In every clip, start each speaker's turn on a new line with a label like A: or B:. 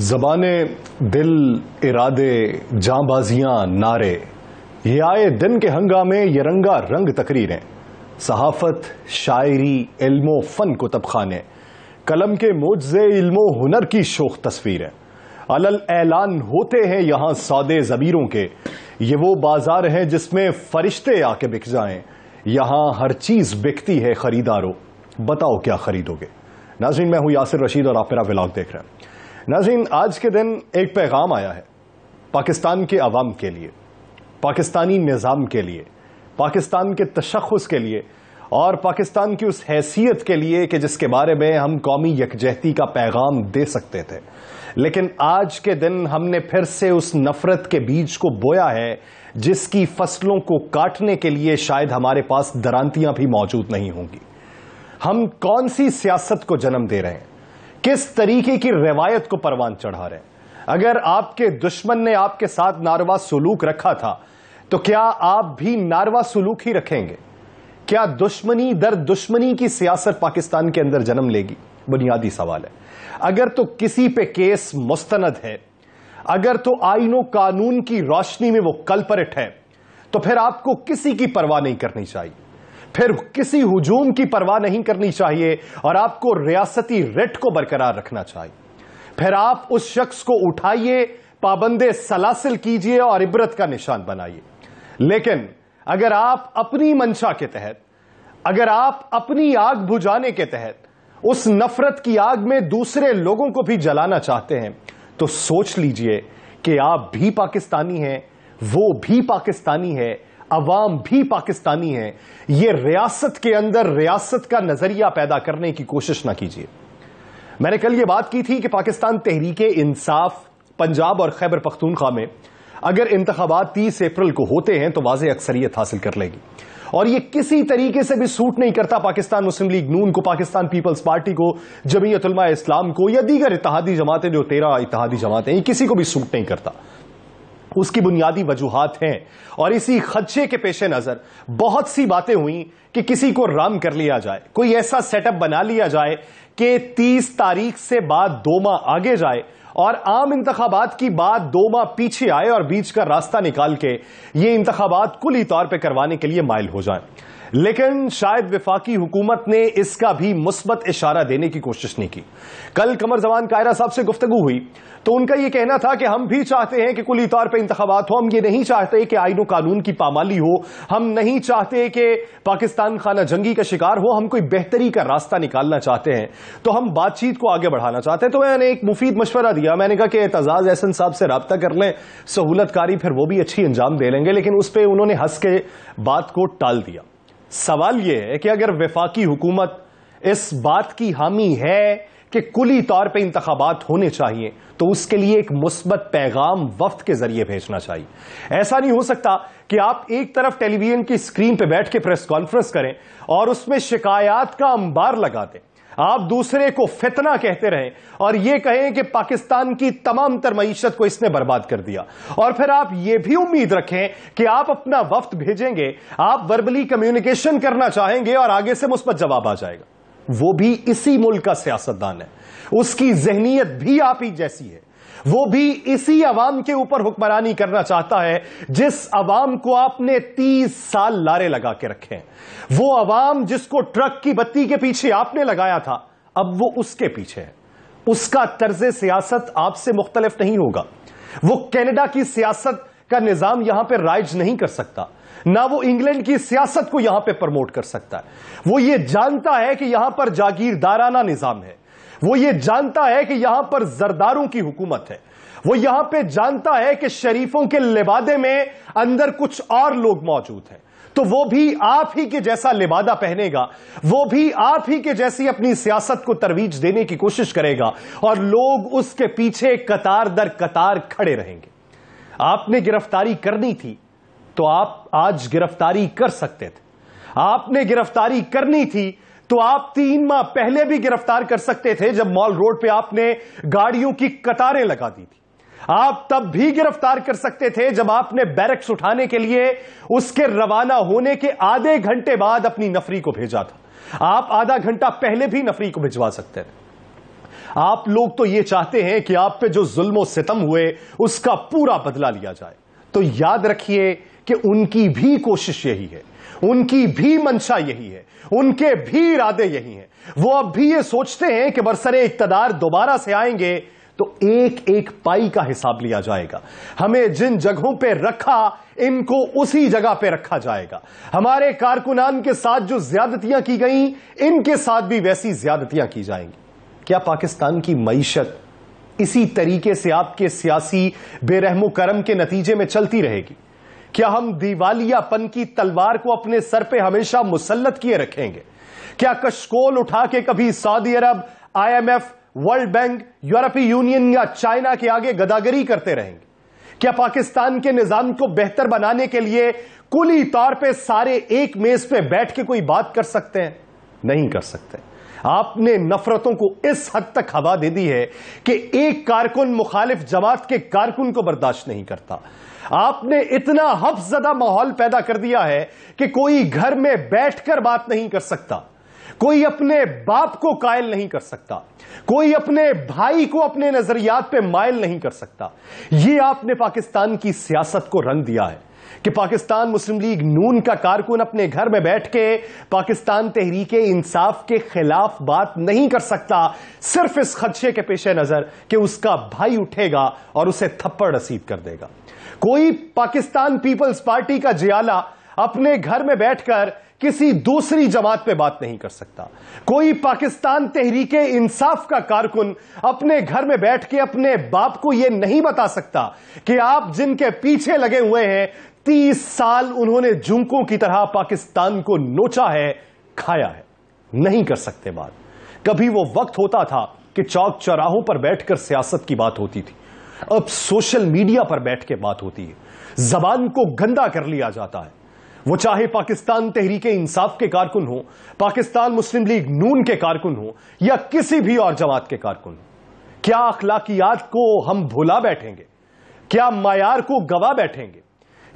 A: जबाने दिल इरादे जाबाजियां नारे ये आए दिन के हंगामे ये रंगा रंग तकरीरें सहाफत शायरी इल्मो फन को तबखाने कलम के मोजे इल्मो हुनर की शोख तस्वीरें अलल ऐलान होते हैं यहां सादे जबीरों के ये वो बाजार हैं जिसमें फरिश्ते आके बिक जाएं यहां हर चीज़ बिकती है खरीदारों बताओ क्या खरीदोगे नाजरीन मैं हूं यासिर रशीद और आप मेरा व्लाग देख रहे हैं नाजीन आज के दिन एक पैगाम आया है पाकिस्तान के अवाम के लिए पाकिस्तानी निज़ाम के लिए पाकिस्तान के तशखस के लिए और पाकिस्तान की उस हैसियत के लिए कि जिसके बारे में हम कौमी यकजहती का पैगाम दे सकते थे लेकिन आज के दिन हमने फिर से उस नफरत के बीज को बोया है जिसकी फसलों को काटने के लिए शायद हमारे पास दरांतियां भी मौजूद नहीं होंगी हम कौन सी सियासत को जन्म दे रहे हैं किस तरीके की रिवायत को परवान चढ़ा रहे हैं अगर आपके दुश्मन ने आपके साथ नारवा सुलूक रखा था तो क्या आप भी नारवा सुलूक ही रखेंगे क्या दुश्मनी दर दुश्मनी की सियासत पाकिस्तान के अंदर जन्म लेगी बुनियादी सवाल है अगर तो किसी पे केस मुस्तनद है अगर तो आइनो कानून की रोशनी में वो कल्परेट है तो फिर आपको किसी की परवाह नहीं करनी चाहिए फिर किसी हुजूम की परवाह नहीं करनी चाहिए और आपको रियासती रेट को बरकरार रखना चाहिए फिर आप उस शख्स को उठाइए पाबंदे सलासिल कीजिए और इबरत का निशान बनाइए लेकिन अगर आप अपनी मंशा के तहत अगर आप अपनी आग बुझाने के तहत उस नफरत की आग में दूसरे लोगों को भी जलाना चाहते हैं तो सोच लीजिए कि आप भी पाकिस्तानी हैं वो भी पाकिस्तानी है अवाम भी पाकिस्तानी है ये रियासत के अंदर रियासत का नजरिया पैदा करने की कोशिश ना कीजिए मैंने कल यह बात की थी कि पाकिस्तान तहरीक इंसाफ पंजाब और खैबर पख्तूनख्वा में अगर इंतबात तीस अप्रैल को होते हैं तो वाज अक्सरियत हासिल कर लेगी और ये किसी तरीके से भी सूट नहीं करता पाकिस्तान मुस्लिम लीग नून को पाकिस्तान पीपल्स पार्टी को जमीयतुलमा इस्लाम को या दीगर इतिहादी जमातें जो तेरह इतिहादी जमातें किसी को भी सूट नहीं करता उसकी बुनियादी वजूहत हैं और इसी खदशे के पेश नज़र बहुत सी बातें हुई कि किसी को राम कर लिया जाए कोई ऐसा सेटअप बना लिया जाए कि तीस तारीख से बाद दो माह आगे जाए और आम इंतबात की बात दो माह पीछे आए और बीच का रास्ता निकाल के ये इंतबात कुली तौर पर करवाने के लिए मायल हो जाए लेकिन शायद विफाकी हुकूमत ने इसका भी मुस्बत इशारा देने की कोशिश नहीं की कल कमर जवान कायरा साहब से गुफ्तगु हुई तो उनका यह कहना था कि हम भी चाहते हैं कि कुली तौर पर इंतबात हो हम ये नहीं चाहते कि आइन कानून की पामाली हो हम नहीं चाहते कि पाकिस्तान खाना जंगी का शिकार हो हम कोई बेहतरी का रास्ता निकालना चाहते हैं तो हम बातचीत को आगे बढ़ाना चाहते हैं तो मैंने एक मुफीद मशवरा दिया मैंने कहा कि एतजाज एहसन साहब से रबता कर लें सहूलतकारी फिर वो भी अच्छी अंजाम दे लेंगे लेकिन उस पर उन्होंने हंस के बात को टाल दिया सवाल यह है कि अगर विफाकी हुकूमत इस बात की हामी है कि कुली तौर पर इंतबात होने चाहिए तो उसके लिए एक मुस्बत पैगाम वक्त के जरिए भेजना चाहिए ऐसा नहीं हो सकता कि आप एक तरफ टेलीविजन की स्क्रीन पर बैठ के प्रेस कॉन्फ्रेंस करें और उसमें शिकायत का अंबार लगा दें आप दूसरे को फितना कहते रहें और यह कहें कि पाकिस्तान की तमाम तर मीशत को इसने बर्बाद कर दिया और फिर आप यह भी उम्मीद रखें कि आप अपना वक्त भेजेंगे आप वर्बली कम्युनिकेशन करना चाहेंगे और आगे से मुस्बत जवाब आ जाएगा वो भी इसी मुल्क का सियासतदान है उसकी जहनीत भी आप ही जैसी है वो भी इसी अवाम के ऊपर हुक्मरानी करना चाहता है जिस अवाम को आपने तीस साल लारे लगा के रखे वो अवाम जिसको ट्रक की बत्ती के पीछे आपने लगाया था अब वो उसके पीछे है उसका तर्ज सियासत आपसे मुख्तलिफ नहीं होगा वो कैनेडा की सियासत का निजाम यहां पर राइज नहीं कर सकता ना वो इंग्लैंड की सियासत को यहां पर प्रमोट कर सकता है वो ये जानता है कि यहां पर जागीरदाराना निजाम है वो ये जानता है कि यहां पर जरदारों की हुकूमत है वो यहां पे जानता है कि शरीफों के लिबादे में अंदर कुछ और लोग मौजूद हैं तो वो भी आप ही के जैसा लिबादा पहनेगा वो भी आप ही के जैसी अपनी सियासत को तरवीज देने की कोशिश करेगा और लोग उसके पीछे कतार दर कतार खड़े रहेंगे आपने गिरफ्तारी करनी थी तो आप आज गिरफ्तारी कर सकते थे आपने गिरफ्तारी करनी थी तो आप तीन माह पहले भी गिरफ्तार कर सकते थे जब मॉल रोड पे आपने गाड़ियों की कतारें लगा दी थी आप तब भी गिरफ्तार कर सकते थे जब आपने बैरक्स उठाने के लिए उसके रवाना होने के आधे घंटे बाद अपनी नफरी को भेजा था आप आधा घंटा पहले भी नफरी को भिजवा सकते थे आप लोग तो यह चाहते हैं कि आप पे जो जुल्म सितम हुए उसका पूरा बदला लिया जाए तो याद रखिए कि उनकी भी कोशिश यही है उनकी भी मंशा यही है उनके भी इरादे यही हैं वो अब भी ये सोचते हैं कि बरसरे इकतदार दोबारा से आएंगे तो एक एक पाई का हिसाब लिया जाएगा हमें जिन जगहों पे रखा इनको उसी जगह पे रखा जाएगा हमारे कारकुनान के साथ जो ज्यादतियां की गई इनके साथ भी वैसी ज्यादतियां की जाएंगी क्या पाकिस्तान की मीशत इसी तरीके से आपके सियासी बेरहमो करम के नतीजे में चलती रहेगी क्या हम दिवालियापन की तलवार को अपने सर पे हमेशा मुसलत किए रखेंगे क्या कशकोल उठा के कभी Saudi Arab IMF World Bank यूरोपीय यूनियन या चाइना के आगे गदागरी करते रहेंगे क्या पाकिस्तान के निजाम को बेहतर बनाने के लिए कुली तौर पे सारे एक मेज पे बैठ के कोई बात कर सकते हैं नहीं कर सकते आपने नफरतों को इस हद तक हवा दे दी है कि एक कारकुन मुखालिफ जमात के कारकुन को बर्दाश्त नहीं करता आपने इतना हफजदा माहौल पैदा कर दिया है कि कोई घर में बैठकर बात नहीं कर सकता कोई अपने बाप को कायल नहीं कर सकता कोई अपने भाई को अपने नजरियात पे मायल नहीं कर सकता यह आपने पाकिस्तान की सियासत को रंग दिया है कि पाकिस्तान मुस्लिम लीग नून का कारकुन अपने घर में बैठ के पाकिस्तान तहरीक इंसाफ के खिलाफ बात नहीं कर सकता सिर्फ इस खदशे के पेश नजर कि उसका भाई उठेगा और उसे थप्पड़ रसीद कर देगा कोई पाकिस्तान पीपल्स पार्टी का जियाला अपने घर में बैठकर किसी दूसरी जमात पे बात नहीं कर सकता कोई पाकिस्तान तहरीक इंसाफ का कारकुन अपने घर में बैठ के अपने बाप को यह नहीं बता सकता कि आप जिनके पीछे लगे हुए हैं तीस साल उन्होंने झुंकों की तरह पाकिस्तान को नोचा है खाया है नहीं कर सकते बात कभी वो वक्त होता था कि चौक चौराहों पर बैठकर सियासत की बात होती थी अब सोशल मीडिया पर बैठ के बात होती है जबान को गंदा कर लिया जाता है वो चाहे पाकिस्तान तहरीक इंसाफ के कारकुन हो पाकिस्तान मुस्लिम लीग नून के कारकुन हो या किसी भी और जमात के कारकुन हो क्या अखलाकियात को हम भुला बैठेंगे क्या मायार को गवा बैठेंगे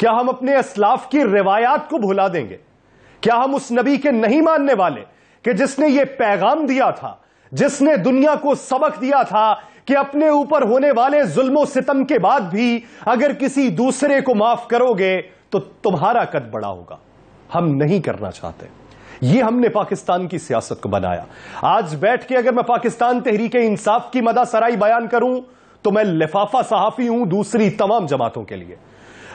A: क्या हम अपने असलाफ की रिवायात को भुला देंगे क्या हम उस नबी के नहीं मानने वाले कि जिसने यह पैगाम दिया था जिसने दुनिया को सबक दिया था कि अपने ऊपर होने वाले जुल्मों सितम के बाद भी अगर किसी दूसरे को माफ करोगे तो तुम्हारा कद बड़ा होगा हम नहीं करना चाहते ये हमने पाकिस्तान की सियासत को बनाया आज बैठ के अगर मैं पाकिस्तान तहरीक इंसाफ की मदा सराई बयान करूं तो मैं लिफाफा सहाफी हूं दूसरी तमाम जमातों के लिए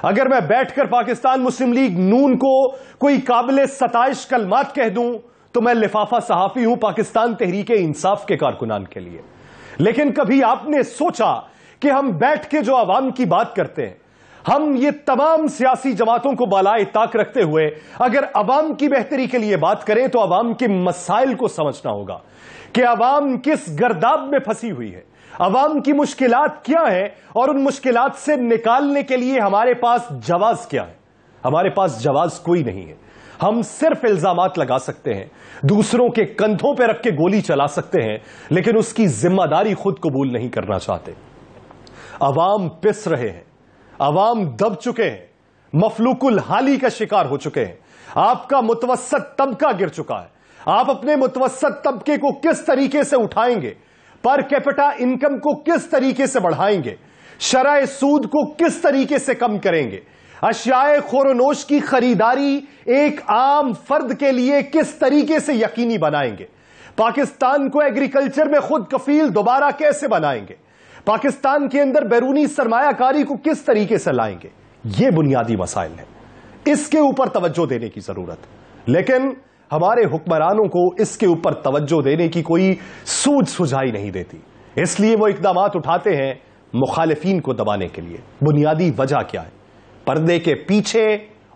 A: अगर मैं बैठकर पाकिस्तान मुस्लिम लीग नून को कोई काबिल सताइश कलमात कह दूं तो मैं लिफाफा सहाफी हूं पाकिस्तान तहरीक इंसाफ के कारकुनान के लिए लेकिन कभी आपने सोचा कि हम बैठ के जो आवाम की बात करते हैं हम ये तमाम सियासी जमातों को बालाए ताक रखते हुए अगर अवाम की बेहतरी के लिए बात करें तो अवाम के मसाइल को समझना होगा कि अवाम किस गर्दाब में फंसी हुई है अवाम की मुश्किल क्या है और उन मुश्किल से निकालने के लिए हमारे पास जवाब क्या है हमारे पास जवाब कोई नहीं है हम सिर्फ इल्जाम लगा सकते हैं दूसरों के कंधों पर रख के गोली चला सकते हैं लेकिन उसकी जिम्मेदारी खुद कबूल नहीं करना चाहते अवाम पिस रहे हैं अवाम दब चुके हैं मफलूकुल हाली का शिकार हो चुके हैं आपका मुतवसत तबका गिर चुका है आप अपने मुतवसत तबके को किस तरीके से उठाएंगे पर कैपिटा इनकम को किस तरीके से बढ़ाएंगे शराय सूद को किस तरीके से कम करेंगे अशियाए खोरनोश की खरीदारी एक आम फर्द के लिए किस तरीके से यकीनी बनाएंगे पाकिस्तान को एग्रीकल्चर में खुद कफील दोबारा कैसे बनाएंगे पाकिस्तान के अंदर बैरूनी सरमायाकारी को किस तरीके से लाएंगे ये बुनियादी मसाइल है इसके ऊपर तवज्जो देने की जरूरत लेकिन हमारे हुक्मरानों को इसके ऊपर तवज्जो देने की कोई सूझ सुझाई नहीं देती इसलिए वो इकदाम उठाते हैं मुखालिफिन को दबाने के लिए बुनियादी वजह क्या है पर्दे के पीछे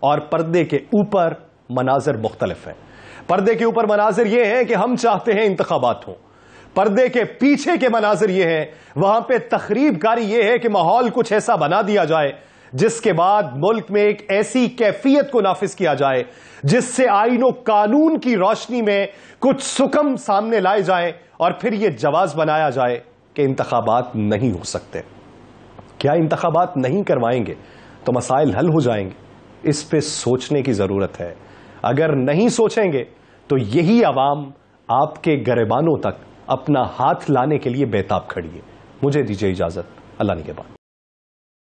A: और पर्दे के ऊपर मनाजिर मुख्तलिफ है पर्दे के ऊपर मनाजिर यह है कि हम चाहते हैं इंतबात हों पर्दे के पीछे के मनाजिर ये हैं वहां पे तकरीबकारी यह ये है कि माहौल कुछ ऐसा बना दिया जाए जिसके बाद मुल्क में एक ऐसी कैफियत को नाफिज किया जाए जिससे आइनो कानून की रोशनी में कुछ सुकम सामने लाए जाए और फिर यह जवाब बनाया जाए कि इंतबात नहीं हो सकते क्या इंतबात नहीं करवाएंगे तो मसाइल हल हो जाएंगे इस पर सोचने की जरूरत है अगर नहीं सोचेंगे तो यही आवाम आपके गरीबानों तक अपना हाथ लाने के लिए बेताब खड़ी है मुझे दीजिए इजाजत अल्लाह ने के बाद